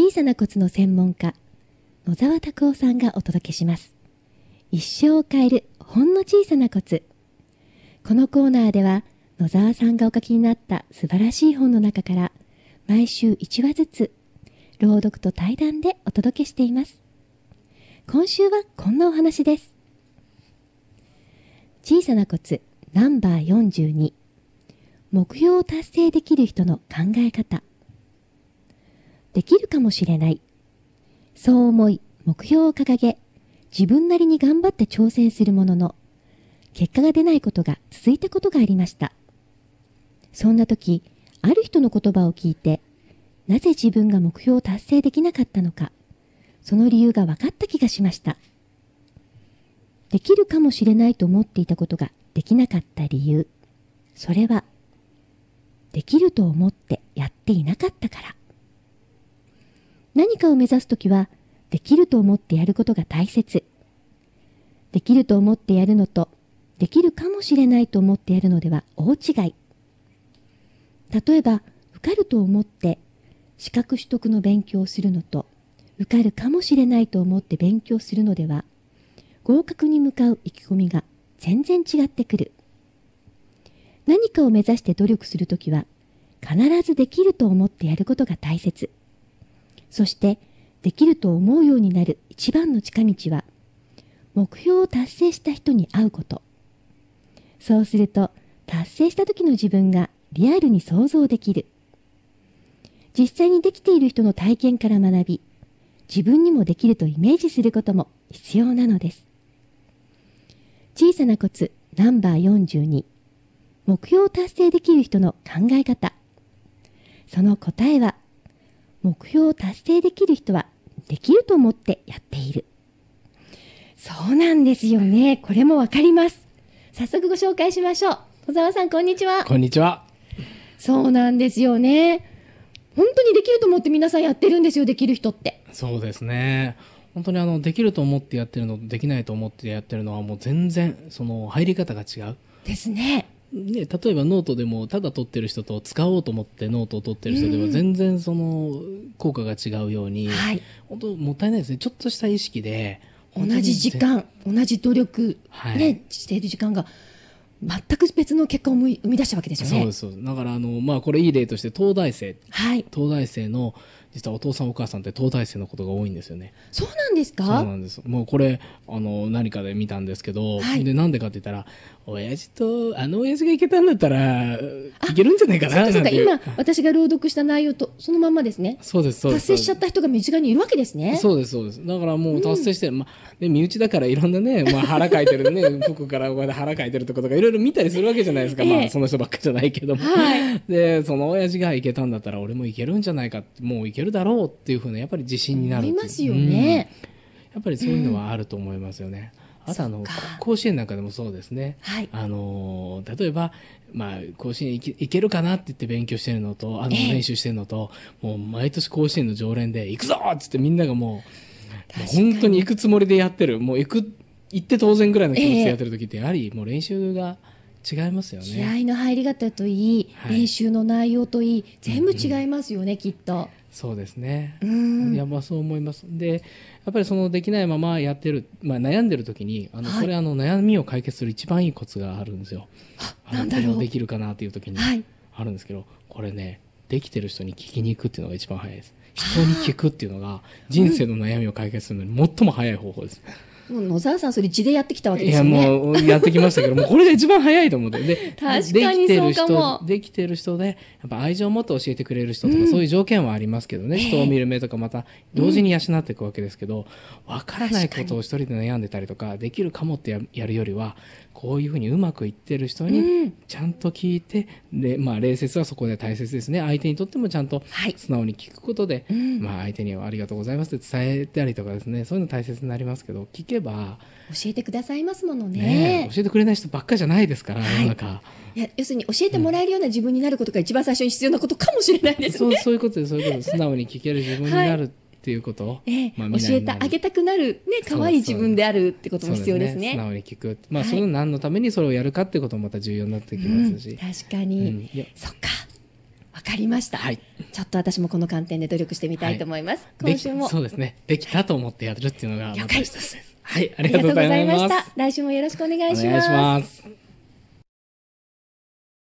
小さなコツの専門家野沢拓夫さんがお届けします一生を変えるほんの小さなコツこのコーナーでは野沢さんがお書きになった素晴らしい本の中から毎週1話ずつ朗読と対談でお届けしています今週はこんなお話です小さなコツナンバー42目標を達成できる人の考え方できるかもしれない。そう思い、目標を掲げ、自分なりに頑張って挑戦するものの、結果が出ないことが続いたことがありました。そんな時、ある人の言葉を聞いて、なぜ自分が目標を達成できなかったのか、その理由が分かった気がしました。できるかもしれないと思っていたことができなかった理由、それは、できると思ってやっていなかったから。何かを目指すときは、できると思ってやることが大切。できると思ってやるのと、できるかもしれないと思ってやるのでは大違い。例えば、受かると思って資格取得の勉強をするのと、受かるかもしれないと思って勉強するのでは、合格に向かう意気込みが全然違ってくる。何かを目指して努力するときは、必ずできると思ってやることが大切。そしてできると思うようになる一番の近道は目標を達成した人に会うことそうすると達成した時の自分がリアルに想像できる実際にできている人の体験から学び自分にもできるとイメージすることも必要なのです小さなコツナンバー42目標を達成できる人の考え方その答えは目標を達成できる人はできると思ってやっている。そうなんですよね。これもわかります。早速ご紹介しましょう。小沢さん、こんにちは。こんにちは。そうなんですよね。本当にできると思って皆さんやってるんですよ、できる人って。そうですね。本当にあのできると思ってやってるのできないと思ってやってるのはもう全然その入り方が違う。ですね。ね、例えばノートでもただ撮ってる人と使おうと思ってノートを撮ってる人では全然その効果が違うように、うんはい、本当もったいないですねちょっとした意識で同じ時間同じ努力、はい、ね、している時間が全く別の結果を生み出したわけですよね。そうですそうですだからあの、まあ、これいい例として東大生、はい、東大生の実はお父さんお母さんって東大生のことが多いんですよね。そうなんですかそうなんですもうこれあの何かで見たんですけど、はい、でなんでかって言ったら親父と、あの親父がいけたんだったら、いけるんじゃないかなそうか、今、私が朗読した内容と、そのままですね。そうです、そうです。達成しちゃった人が身近にいるわけですね。そうです、そうです。だからもう達成して、うん、まあ、ね、身内だからいろんなね、まあ、腹かいてるね、僕 からで腹かいてるとことか、いろいろ見たりするわけじゃないですか。ええ、まあ、その人ばっかじゃないけども。はい、で、その親父がいけたんだったら、俺もいけるんじゃないか、もういけるだろうっていうふうな、やっぱり自信になる。ありますよね、うん、やっぱりそういうのはあると思いますよね。うんあとあの甲子園なんかでもそうですね、はい、あの例えば、まあ、甲子園行け行けるかなって言って勉強してるのとあの練習してるのと、えー、もう毎年甲子園の常連で行くぞっつってみんながもう本当に行くつもりでやってるもう行く行って当然ぐらいの気持ちでやってる時って、やはりもう練習が。違いますよね気合の入り方といい、はい、練習の内容といい全部違いますよね、うんうん、きっと。そうですね、うん、いやまあそう思いますでやっぱりそのできないままやってる、まあ、悩んでる時にあの、はい、これあの悩みを解決する一番いいコツがあるんですよ。なんだろうできるかなっていう時にあるんですけど、はい、これねできてる人に聞きに行くっていうのが一番早いです人に聞くっていうのが人生の悩みを解決するのに最も早い方法です。もう野沢さんそれ地でやってきたわけですよね。いやもうやってきましたけど、もうこれが一番早いと思って。で、確かにできてる人、できてる人で、やっぱ愛情をもっと教えてくれる人とか、うん、そういう条件はありますけどね、人を見る目とかまた同時に養っていくわけですけど、わ、うん、からないことを一人で悩んでたりとか、できるかもってやるよりは、こういうふうにうまくいってる人にちゃんと聞いて、うん、まあ、礼節はそこで大切ですね相手にとってもちゃんと素直に聞くことで、はいうん、まあ、相手にはありがとうございますって伝えたりとかですねそういうの大切になりますけど聞けば教えてくださいますものね、ね、教えてくれない人ばっかじゃないですから、はい、世の中。いや要するに教えてもらえるような自分になることが一番最初に必要なことかもしれないですね。うん、そうそういうことでそういうことで素直に聞ける自分になる、はいっていうことを、ええまあ、教えてあげたくなる、ね、可愛い自分であるってことも必要ですね。すね素直に聞く。まあ、その何のためにそれをやるかってこともまた重要になってきますし。うん、確かに。うん、そっか。わかりました、はい、ちょっと私もこの観点で努力してみたいと思います。はい、今週も。そうですね。できたと思ってやるっていうのがまた一です。はい、ありがとうございました。来週もよろしくお願いします。お願いします。